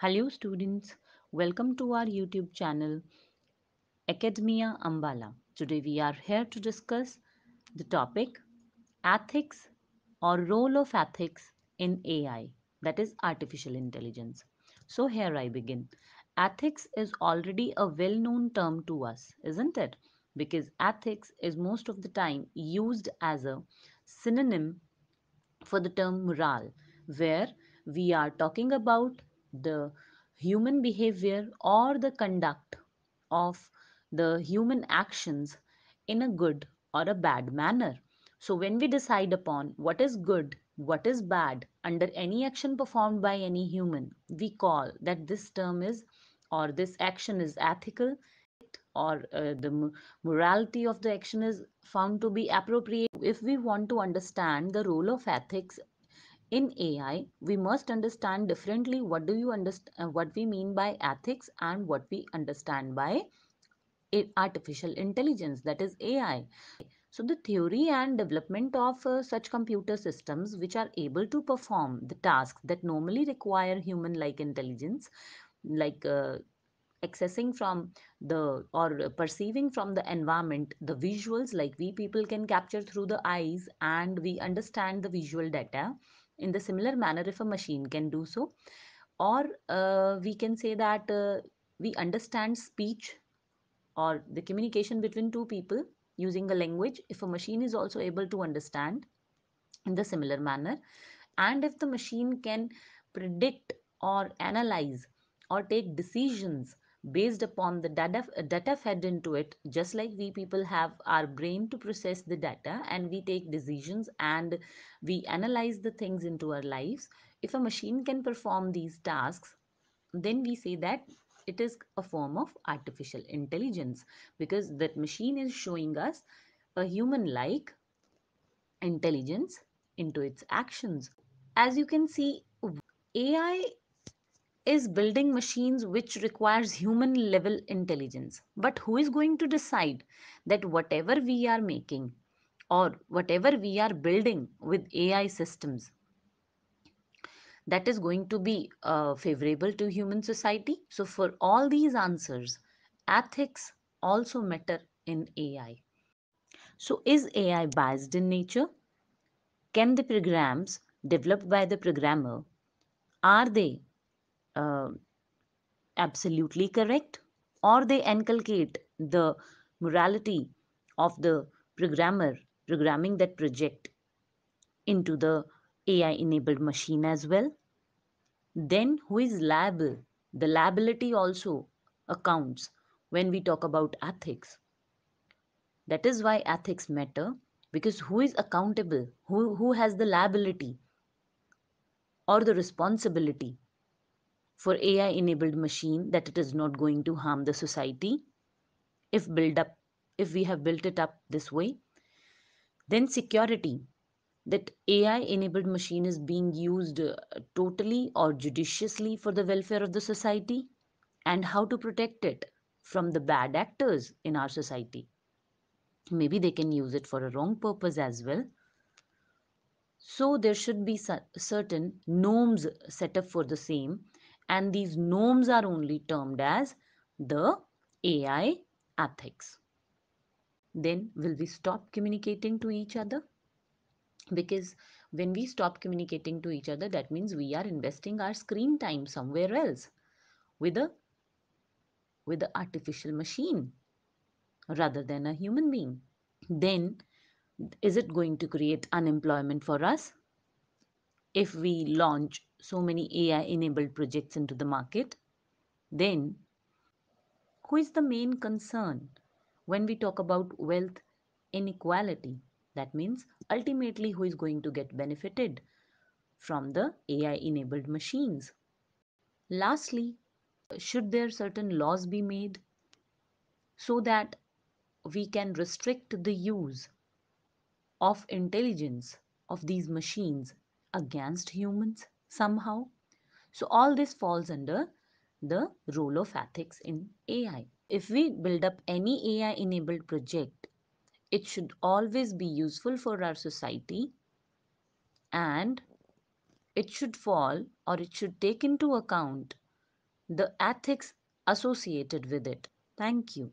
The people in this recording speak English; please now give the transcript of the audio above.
Hello students, welcome to our YouTube channel Academia Ambala. Today we are here to discuss the topic Ethics or Role of Ethics in AI that is Artificial Intelligence. So here I begin. Ethics is already a well-known term to us, isn't it? Because ethics is most of the time used as a synonym for the term moral where we are talking about the human behavior or the conduct of the human actions in a good or a bad manner. So, when we decide upon what is good, what is bad under any action performed by any human, we call that this term is or this action is ethical or uh, the morality of the action is found to be appropriate. If we want to understand the role of ethics in AI, we must understand differently what do you understand, uh, what we mean by ethics and what we understand by artificial intelligence, that is AI. So the theory and development of uh, such computer systems which are able to perform the tasks that normally require human-like intelligence, like uh, accessing from the or perceiving from the environment the visuals like we people can capture through the eyes and we understand the visual data in the similar manner if a machine can do so or uh, we can say that uh, we understand speech or the communication between two people using a language if a machine is also able to understand in the similar manner and if the machine can predict or analyze or take decisions based upon the data data fed into it just like we people have our brain to process the data and we take decisions and we analyze the things into our lives if a machine can perform these tasks then we say that it is a form of artificial intelligence because that machine is showing us a human like intelligence into its actions as you can see ai is building machines which requires human level intelligence but who is going to decide that whatever we are making or whatever we are building with ai systems that is going to be uh, favorable to human society so for all these answers ethics also matter in ai so is ai biased in nature can the programs developed by the programmer are they uh, absolutely correct or they inculcate the morality of the programmer programming that project into the AI enabled machine as well. Then who is liable? The liability also accounts when we talk about ethics. That is why ethics matter because who is accountable? Who, who has the liability or the responsibility for AI enabled machine that it is not going to harm the society if build up if we have built it up this way then security that AI enabled machine is being used uh, totally or judiciously for the welfare of the society and how to protect it from the bad actors in our society. Maybe they can use it for a wrong purpose as well. So there should be certain norms set up for the same and these norms are only termed as the AI ethics. Then will we stop communicating to each other? Because when we stop communicating to each other, that means we are investing our screen time somewhere else with a with an artificial machine rather than a human being. Then is it going to create unemployment for us? if we launch so many AI enabled projects into the market, then who is the main concern when we talk about wealth inequality? That means ultimately who is going to get benefited from the AI enabled machines. Lastly, should there certain laws be made so that we can restrict the use of intelligence of these machines against humans somehow. So all this falls under the role of ethics in AI. If we build up any AI enabled project, it should always be useful for our society and it should fall or it should take into account the ethics associated with it. Thank you.